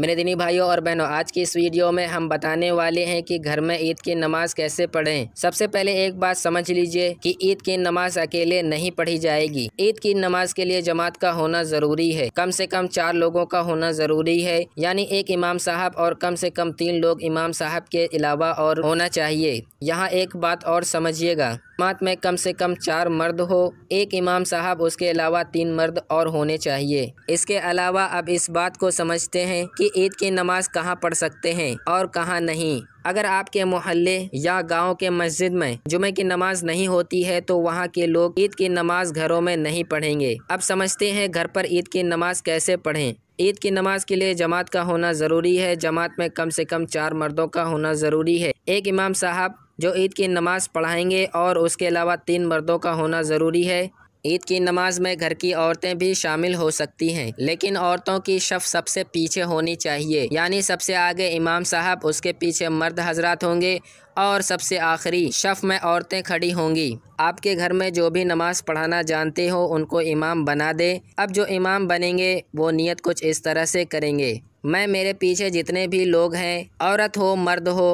मेरे दिनी भाइयों और बहनों आज की इस वीडियो में हम बताने वाले हैं कि घर में ईद की नमाज कैसे पढ़ें सबसे पहले एक बात समझ लीजिए कि ईद की नमाज अकेले नहीं पढ़ी जाएगी ईद की नमाज के लिए जमात का होना जरूरी है कम से कम चार लोगों का होना जरूरी है यानी एक इमाम साहब और कम से कम तीन लोग इमाम साहब के अलावा और होना चाहिए यहाँ एक बात और समझिएगा जमात में कम से कम चार मर्द हो एक इमाम साहब उसके अलावा तीन मर्द और होने चाहिए इसके अलावा अब इस बात को समझते हैं कि ईद की नमाज कहाँ पढ़ सकते हैं और कहाँ नहीं अगर आपके मोहल्ले या गाँव के मस्जिद में जुमे की नमाज नहीं होती है तो वहाँ के लोग ईद की नमाज घरों में नहीं पढ़ेंगे अब समझते हैं घर पर ईद की नमाज कैसे पढ़ें ईद की नमाज के लिए जमात का होना ज़रूरी है जमात में कम से कम चार मर्दों का होना ज़रूरी है एक इमाम साहब जो ईद की नमाज़ पढ़ाएंगे और उसके अलावा तीन मर्दों का होना ज़रूरी है ईद की नमाज में घर की औरतें भी शामिल हो सकती हैं लेकिन औरतों की शफ सबसे पीछे होनी चाहिए यानी सबसे आगे इमाम साहब उसके पीछे मर्द हजरात होंगे और सबसे आखिरी शफ में औरतें खड़ी होंगी आपके घर में जो भी नमाज पढ़ाना जानते हो उनको इमाम बना दे अब जो इमाम बनेंगे वो नियत कुछ इस तरह से करेंगे मैं मेरे पीछे जितने भी लोग हैं औरत हो मर्द हो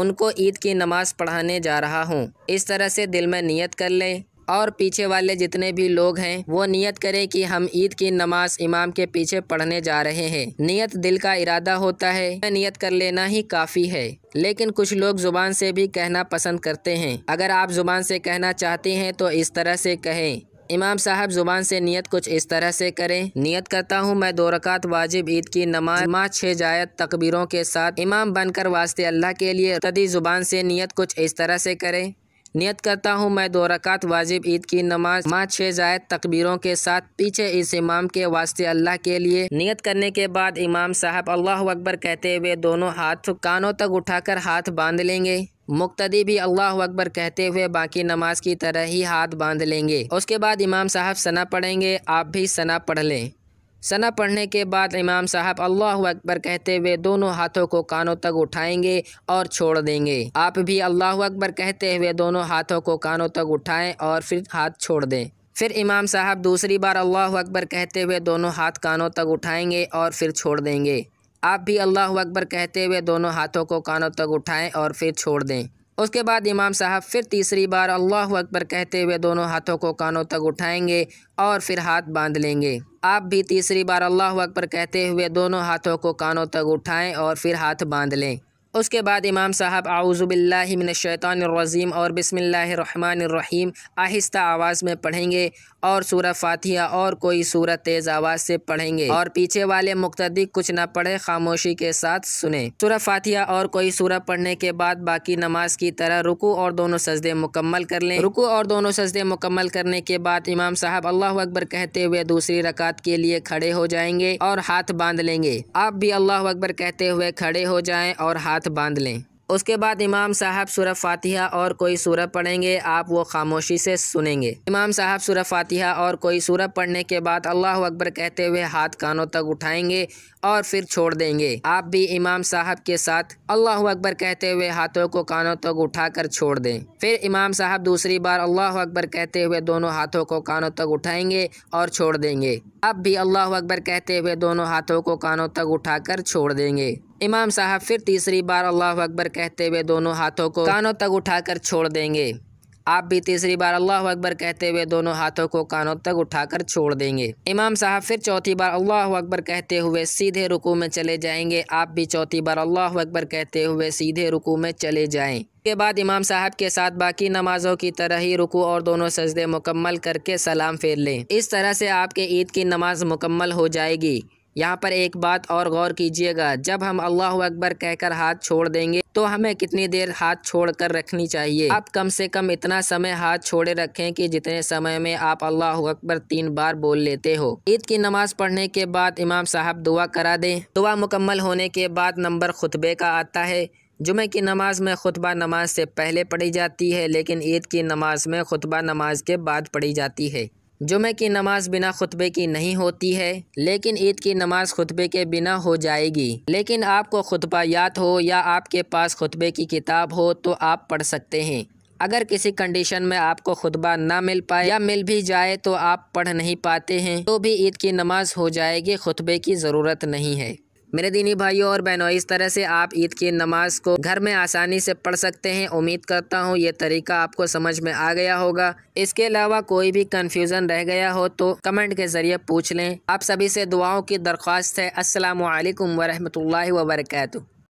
उनको ईद की नमाज़ पढ़ाने जा रहा हूँ इस तरह से दिल में नियत कर लें और पीछे वाले जितने भी लोग हैं वो नियत करें कि हम ईद की नमाज इमाम के पीछे पढ़ने जा रहे हैं नियत दिल का इरादा होता है नियत कर लेना ही काफ़ी है लेकिन कुछ लोग ज़ुबान से भी कहना पसंद करते हैं अगर आप ज़ुबान से कहना चाहते हैं तो इस तरह से कहें इमाम साहब ज़ुबान से नियत कुछ इस तरह से करें नियत करता हूँ मैं दो रकात वाजिब ईद की नमाज माँ छः जायद तकबीरों के साथ इमाम बनकर वास्ते अल्लाह के लिए तदी ज़ुबान से नियत कुछ इस तरह से करें नियत करता हूँ मैं दो रकात वाजिब ईद की नमाज माँ छः जायद तकबीरों के साथ पीछे इस इमाम के वास्ते अल्लाह के लिए नियत करने के बाद इमाम साहब अल्लाह अकबर कहते हुए दोनों हाथ कानों तक उठाकर हाथ बांध लेंगे मुक्तदी भी अल्लाह अकबर कहते हुए बाकी नमाज की तरह ही हाथ बांध लेंगे उसके बाद इमाम साहब सना पढ़ेंगे आप भी सना पढ़ लें सना पढ़ने के बाद इमाम साहब अल्लाह अकबर कहते हुए दोनों हाथों को कानों तक उठाएंगे और छोड़ देंगे आप भी अल्लाह अकबर कहते हुए दोनों हाथों को कानों तक उठाएं और फिर हाथ छोड़ दें फिर इमाम साहब दूसरी बार अल्लाह अकबर कहते हुए दोनों हाथ कानों तक उठाएंगे और फिर छोड़ देंगे आप भी अल्लाह अकबर कहते हुए दोनों हाथों को कानों तक उठाएं और फिर छोड़ दें उसके बाद इमाम साहब फिर तीसरी बार अल्लाह अकबर कहते हुए दोनों हाथों को कानों तक उठाएंगे और फिर हाथ बांध लेंगे आप भी तीसरी बार अल्लाह अकबर कहते हुए दोनों हाथों को कानों तक उठाएं और फिर हाथ बांध लें उसके बाद इमाम साहब आउज़बिल्लिमिनशैतानरजीम और बिसमीम आहिस्ता आवाज़ में पढ़ेंगे और सूरह फातिहा और कोई सूरत तेज़ आवाज़ से पढ़ेंगे और पीछे वाले मुख्तदी कुछ न पढ़े खामोशी के साथ सुने सूरह फातिहा और कोई सूरह पढ़ने के बाद बाकी नमाज की तरह रुकू और दोनों सजदे मुकम्मल कर लें रुकू और दोनों सजदे मुकम्मल करने के बाद इमाम साहब अल्लाह अकबर कहते हुए दूसरी रकात के लिए खड़े हो जाएंगे और हाथ बांध लेंगे आप भी अल्लाह अकबर कहते हुए खड़े हो जाए और हाथ हाथ बांध लें उसके बाद इमाम साहब सूरह फातिहा और कोई सूरह पढ़ेंगे आप वो खामोशी से सुनेंगे इमाम साहब सूरह फातिहा और कोई सूरह पढ़ने के बाद अल्लाह अकबर कहते हुए हाथ कानों तक उठाएंगे और फिर छोड़ देंगे आप भी इमाम साहब के साथ अल्लाह अकबर कहते हुए हाथों को कानों तक उठाकर छोड़ दें फिर इमाम साहब दूसरी बार अल्लाह अकबर कहते हुए दोनों हाथों को कानों तक उठाएंगे और छोड़ देंगे अब भी अल्लाह अकबर कहते हुए दोनों हाथों को कानों तक उठाकर छोड़ देंगे इमाम साहब फिर तीसरी बार अल्लाह अकबर कहते हुए दोनों हाथों को कानों तक उठाकर छोड़ देंगे आप भी तीसरी बार अल्लाह अकबर कहते हुए दोनों हाथों को कानों तक उठाकर छोड़ देंगे इमाम साहब फिर चौथी बार अल्लाह अकबर कहते हुए सीधे रुकू में चले जाएंगे आप भी चौथी बार अल्लाह अकबर कहते हुए सीधे रुकू में चले जाएं के बाद इमाम साहब के साथ बाकी नमाजों की तरह ही रुकू और दोनों सजदे मुकम्मल करके सलाम फेर लें इस तरह से आपके ईद की नमाज मुकम्मल हो जाएगी यहाँ पर एक बात और गौर कीजिएगा जब हम अल्लाह अकबर कहकर हाथ छोड़ देंगे तो हमें कितनी देर हाथ छोड़ कर रखनी चाहिए आप कम से कम इतना समय हाथ छोड़े रखें कि जितने समय में आप अल्लाह अकबर तीन बार बोल लेते हो ईद की नमाज पढ़ने के बाद इमाम साहब दुआ करा दें दुआ मुकम्मल होने के बाद नंबर खुतबे का आता है जुमे की नमाज में खुतबा नमाज से पहले पढ़ी जाती है लेकिन ईद की नमाज में खुतबा नमाज के बाद पढ़ी जाती है जुमे की नमाज बिना खुतबे की नहीं होती है लेकिन ईद की नमाज खुतबे के बिना हो जाएगी लेकिन आपको खुतबा याद हो या आपके पास खुतबे की किताब हो तो आप पढ़ सकते हैं अगर किसी कंडीशन में आपको खुतबा ना मिल पाए या मिल भी जाए तो आप पढ़ नहीं पाते हैं तो भी ईद की नमाज हो जाएगी खुतबे की ज़रूरत नहीं है मेरे दीनी भाइयों और बहनों इस तरह से आप ईद की नमाज को घर में आसानी से पढ़ सकते हैं उम्मीद करता हूँ ये तरीका आपको समझ में आ गया होगा इसके अलावा कोई भी कन्फ्यूज़न रह गया हो तो कमेंट के ज़रिए पूछ लें आप सभी से दुआओं की दरख्वास्त है असलकम वरहमल वर्का